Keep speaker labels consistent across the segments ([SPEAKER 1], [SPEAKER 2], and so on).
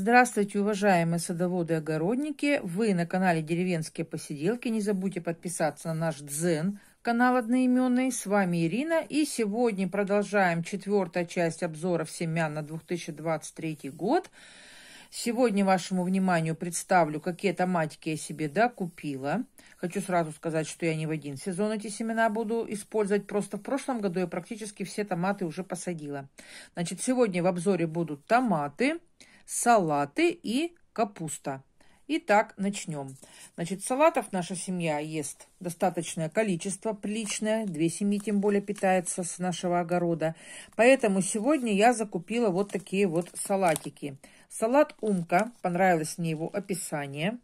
[SPEAKER 1] Здравствуйте, уважаемые садоводы и огородники! Вы на канале «Деревенские посиделки». Не забудьте подписаться на наш Дзен, канал одноименный. С вами Ирина. И сегодня продолжаем четвертая часть обзоров семян на 2023 год. Сегодня вашему вниманию представлю, какие томатики я себе да, купила. Хочу сразу сказать, что я не в один сезон эти семена буду использовать. Просто в прошлом году я практически все томаты уже посадила. Значит, сегодня в обзоре будут томаты – салаты и капуста. Итак, начнем. Значит, салатов наша семья ест достаточное количество, приличное. Две семьи тем более питается с нашего огорода. Поэтому сегодня я закупила вот такие вот салатики. Салат «Умка». Понравилось мне его описание.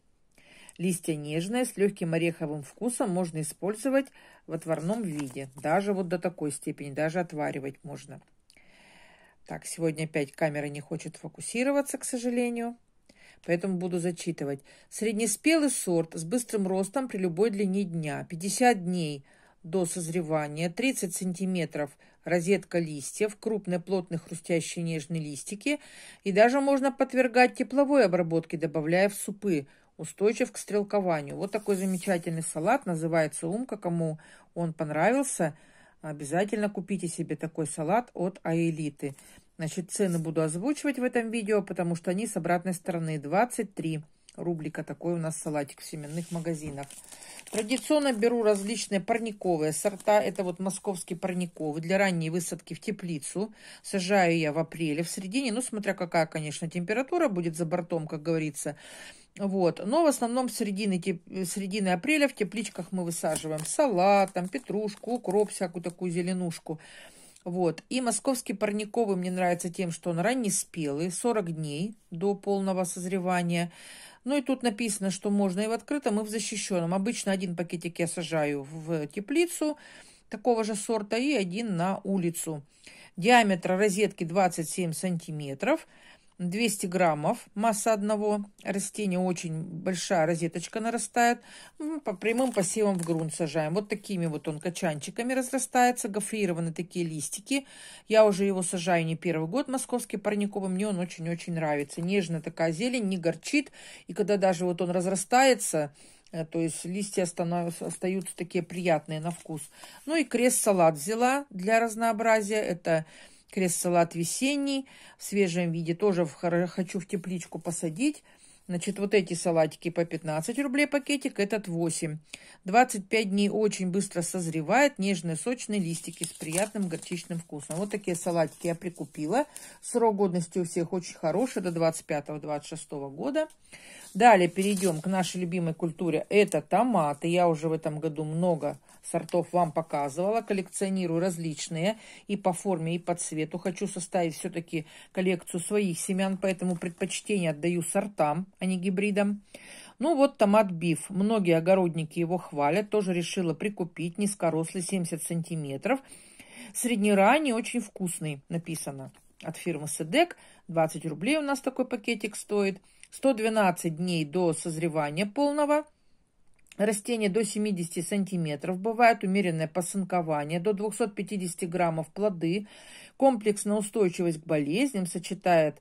[SPEAKER 1] Листья нежные, с легким ореховым вкусом можно использовать в отварном виде. Даже вот до такой степени, даже отваривать можно. Так, сегодня опять камера не хочет фокусироваться, к сожалению. Поэтому буду зачитывать. Среднеспелый сорт с быстрым ростом при любой длине дня. 50 дней до созревания, 30 сантиметров розетка листьев, крупные, плотные, хрустящие нежные листики. И даже можно подвергать тепловой обработке, добавляя в супы. Устойчив к стрелкованию. Вот такой замечательный салат. Называется «Умка». Кому он понравился – Обязательно купите себе такой салат от Аэлиты. Значит, цены буду озвучивать в этом видео, потому что они с обратной стороны 23 Рублика такой у нас салатик в семенных магазинах. Традиционно беру различные парниковые сорта. Это вот московский парниковый для ранней высадки в теплицу. Сажаю я в апреле, в середине. Ну, смотря какая, конечно, температура будет за бортом, как говорится. Вот. Но в основном середины, теп... середины апреля в тепличках мы высаживаем салат, там, петрушку, укроп, всякую такую зеленушку. Вот. И московский парниковый мне нравится тем, что он раннеспелый, 40 дней до полного созревания. Ну и тут написано, что можно и в открытом, и в защищенном. Обычно один пакетик я сажаю в теплицу такого же сорта и один на улицу. Диаметр розетки 27 сантиметров. 200 граммов, масса одного растения, очень большая розеточка нарастает. Ну, по прямым посевам в грунт сажаем. Вот такими вот он качанчиками разрастается, гофрированы такие листики. Я уже его сажаю не первый год, московский парниковый, мне он очень-очень нравится. Нежная такая зелень, не горчит. И когда даже вот он разрастается, э, то есть листья становятся, остаются такие приятные на вкус. Ну и крест-салат взяла для разнообразия. Это Крест-салат весенний в свежем виде тоже в, хочу в тепличку посадить. Значит, вот эти салатики по 15 рублей пакетик, этот 8. 25 дней очень быстро созревает, нежные сочные листики с приятным горчичным вкусом. Вот такие салатики я прикупила. Срок годности у всех очень хороший, до 25-26 года. Далее перейдем к нашей любимой культуре. Это томаты. Я уже в этом году много сортов вам показывала. Коллекционирую различные и по форме, и по цвету. Хочу составить все-таки коллекцию своих семян, поэтому предпочтение отдаю сортам, а не гибридам. Ну вот томат биф. Многие огородники его хвалят. Тоже решила прикупить. Низкорослый, 70 сантиметров. Среднеранний, очень вкусный, написано от фирмы Седек. 20 рублей у нас такой пакетик стоит. 112 дней до созревания полного. растение до 70 сантиметров. Бывает умеренное посынкование до 250 граммов плоды. Комплексная устойчивость к болезням сочетает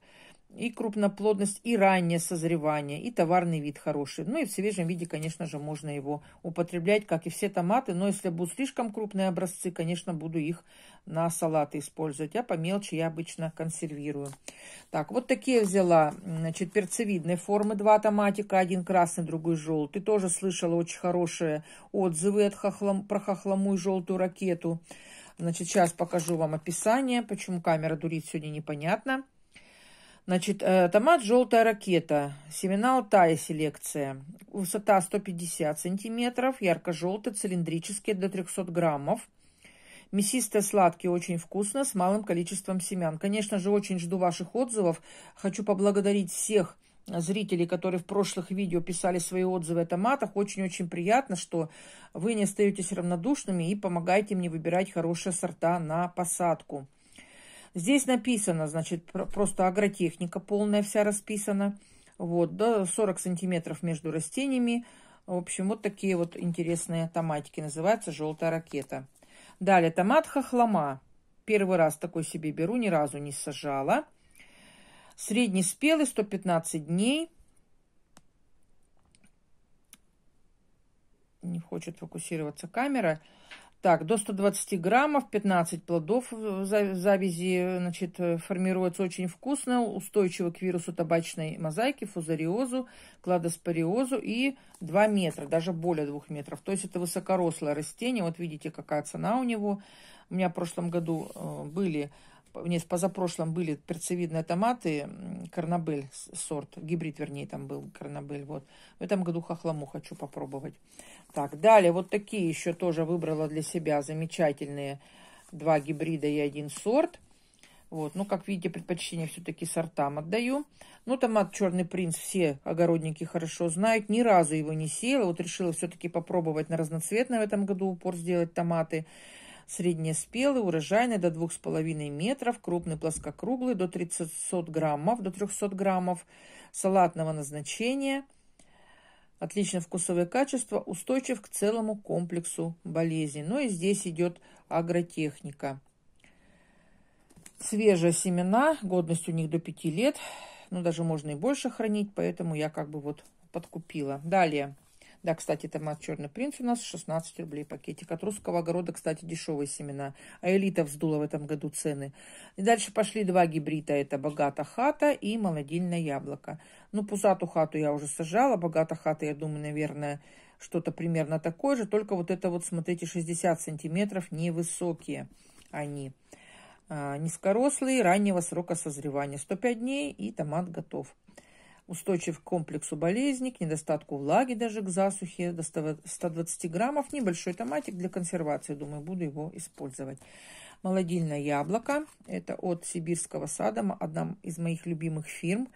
[SPEAKER 1] и крупноплодность, и раннее созревание, и товарный вид хороший. Ну и в свежем виде, конечно же, можно его употреблять, как и все томаты. Но если будут слишком крупные образцы, конечно, буду их на салаты использовать. А помелче я обычно консервирую. Так, вот такие взяла, значит, перцевидные формы. Два томатика, один красный, другой желтый. Тоже слышала очень хорошие отзывы от хохлом, про хохлому и желтую ракету. Значит, сейчас покажу вам описание, почему камера дурит сегодня непонятно. Значит, э, томат «Желтая ракета», семена Алтая селекция. Высота 150 сантиметров, ярко-желтый, цилиндрический, до 300 граммов. мясистый, сладкий, очень вкусно, с малым количеством семян. Конечно же, очень жду ваших отзывов. Хочу поблагодарить всех зрителей, которые в прошлых видео писали свои отзывы о томатах. Очень-очень приятно, что вы не остаетесь равнодушными и помогаете мне выбирать хорошие сорта на посадку. Здесь написано, значит, просто агротехника полная вся расписана. Вот, да, 40 сантиметров между растениями. В общем, вот такие вот интересные томатики. Называется «Желтая ракета». Далее, томат хохлома. Первый раз такой себе беру, ни разу не сажала. Среднеспелый, 115 дней. Не хочет фокусироваться камера. Так, до 120 граммов, 15 плодов в завязи, значит, э, формируется очень вкусно, устойчиво к вирусу табачной мозаики, фузариозу, кладоспориозу и 2 метра, даже более 2 метров. То есть это высокорослое растение, вот видите, какая цена у него. У меня в прошлом году э, были нет, в позапрошлом были перцевидные томаты, карнабель сорт, гибрид, вернее, там был карнабель, вот. В этом году хохламу хочу попробовать. Так, далее вот такие еще тоже выбрала для себя замечательные два гибрида и один сорт. Вот, ну, как видите, предпочтение все-таки сортам отдаю. Ну, томат «Черный принц» все огородники хорошо знают. Ни разу его не сеяла. Вот решила все-таки попробовать на разноцветное в этом году упор сделать томаты среднеспелый, урожайный до 2,5 метров, крупный плоскокруглый до 300 граммов, до 300 граммов, салатного назначения, отлично вкусовое качество, устойчив к целому комплексу болезней. Ну и здесь идет агротехника. Свежие семена, годность у них до 5 лет, ну даже можно и больше хранить, поэтому я как бы вот подкупила. Далее. Да, кстати, это томат «Черный принц» у нас 16 рублей пакетик. От русского огорода, кстати, дешевые семена. А элита вздула в этом году цены. И дальше пошли два гибрида. Это «Богата хата» и «Молодильное яблоко». Ну, пузату хату я уже сажала. «Богата хата», я думаю, наверное, что-то примерно такое же. Только вот это вот, смотрите, 60 сантиметров, невысокие они. А, низкорослые, раннего срока созревания. 105 дней и томат готов устойчив к комплексу болезней, к недостатку влаги, даже к засухе, до 120 граммов. Небольшой томатик для консервации, думаю, буду его использовать. Молодильное яблоко, это от сибирского сада, одна из моих любимых фирм.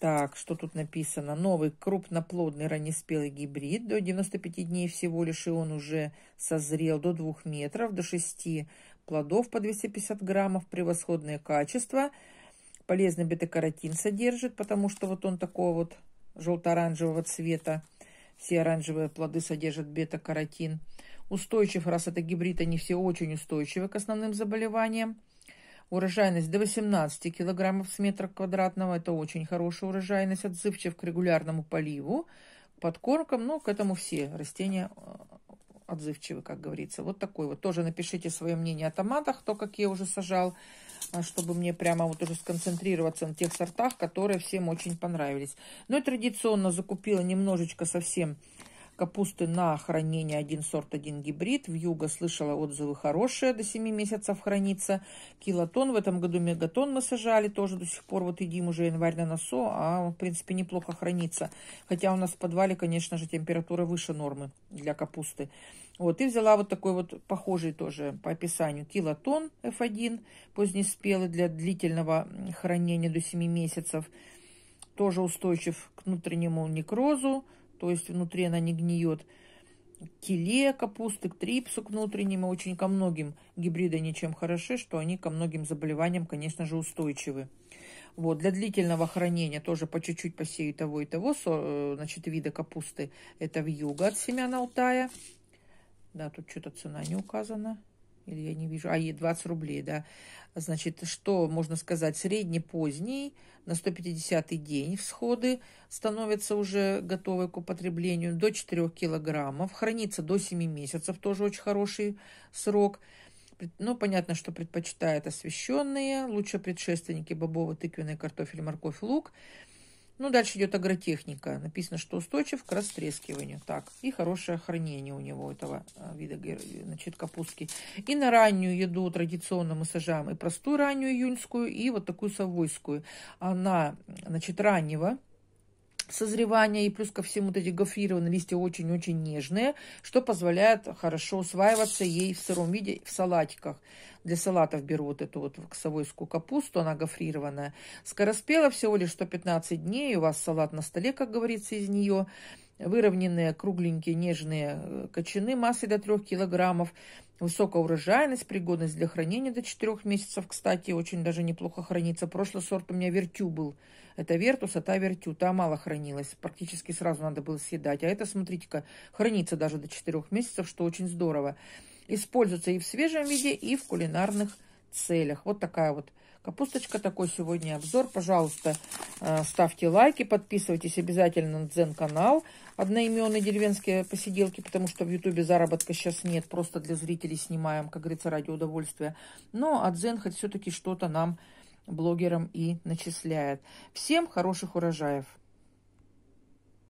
[SPEAKER 1] Так, что тут написано? Новый крупноплодный раннеспелый гибрид. До 95 дней всего лишь, и он уже созрел до 2 метров, до 6 плодов по 250 граммов. Превосходное качество – полезный бета-каротин содержит, потому что вот он такого вот желто-оранжевого цвета. Все оранжевые плоды содержат бета-каротин. Устойчив, раз это гибрид, они все очень устойчивы к основным заболеваниям. Урожайность до 18 килограммов с метра квадратного. Это очень хорошая урожайность, отзывчив к регулярному поливу, подкормкам. Но ну, к этому все растения э, отзывчивы, как говорится. Вот такой вот. Тоже напишите свое мнение о томатах, то, как я уже сажал, а, чтобы мне прямо вот уже сконцентрироваться на тех сортах, которые всем очень понравились. Ну и традиционно закупила немножечко совсем Капусты на хранение один сорт, один гибрид. В Юго слышала отзывы хорошие, до 7 месяцев хранится. Килотон в этом году мегатон мы сажали, тоже до сих пор вот едим уже январь на носу, а он, в принципе, неплохо хранится. Хотя у нас в подвале, конечно же, температура выше нормы для капусты. Вот, и взяла вот такой вот похожий тоже по описанию килотон F1, позднеспелый для длительного хранения до 7 месяцев. Тоже устойчив к внутреннему некрозу, то есть внутри она не гниет. Келе капусты, трипсу внутреннему очень ко многим гибриды ничем хороши, что они ко многим заболеваниям, конечно же, устойчивы. Вот, для длительного хранения тоже по чуть-чуть посею того и того э, значит, вида капусты. Это в юго от семян Алтая. Да, тут что-то цена не указана или я не вижу, а е 20 рублей, да. Значит, что можно сказать, средне-поздний, на 150-й день всходы становятся уже готовы к употреблению, до 4 килограммов, хранится до 7 месяцев, тоже очень хороший срок. Ну, понятно, что предпочитают освещенные, лучше предшественники бобовый, тыквенный, картофель, морковь, лук – ну, дальше идет агротехника. Написано, что устойчив к растрескиванию. Так, и хорошее хранение у него этого э, вида значит, капустки. И на раннюю еду традиционно мы сажаем и простую раннюю июньскую, и вот такую совойскую. Она, значит, раннего созревания, и плюс ко всему вот эти гофрированные листья очень-очень нежные, что позволяет хорошо усваиваться ей в сыром виде в салатиках. Для салатов беру вот эту вот косовойскую капусту, она гофрированная. Скороспела всего лишь 115 дней, у вас салат на столе, как говорится, из нее – выровненные, кругленькие, нежные э, кочаны массой до 3 килограммов, высокая урожайность, пригодность для хранения до 4 месяцев. Кстати, очень даже неплохо хранится. Прошлый сорт у меня вертю был. Это вертус, а та вертю. Та мало хранилась. Практически сразу надо было съедать. А это, смотрите-ка, хранится даже до 4 месяцев, что очень здорово. Используется и в свежем виде, и в кулинарных целях. Вот такая вот Капусточка такой сегодня обзор. Пожалуйста, э, ставьте лайки, подписывайтесь обязательно на Дзен-канал одноименные деревенские посиделки, потому что в Ютубе заработка сейчас нет, просто для зрителей снимаем, как говорится, ради удовольствия. Но ну, а Дзен хоть все-таки что-то нам, блогерам, и начисляет. Всем хороших урожаев!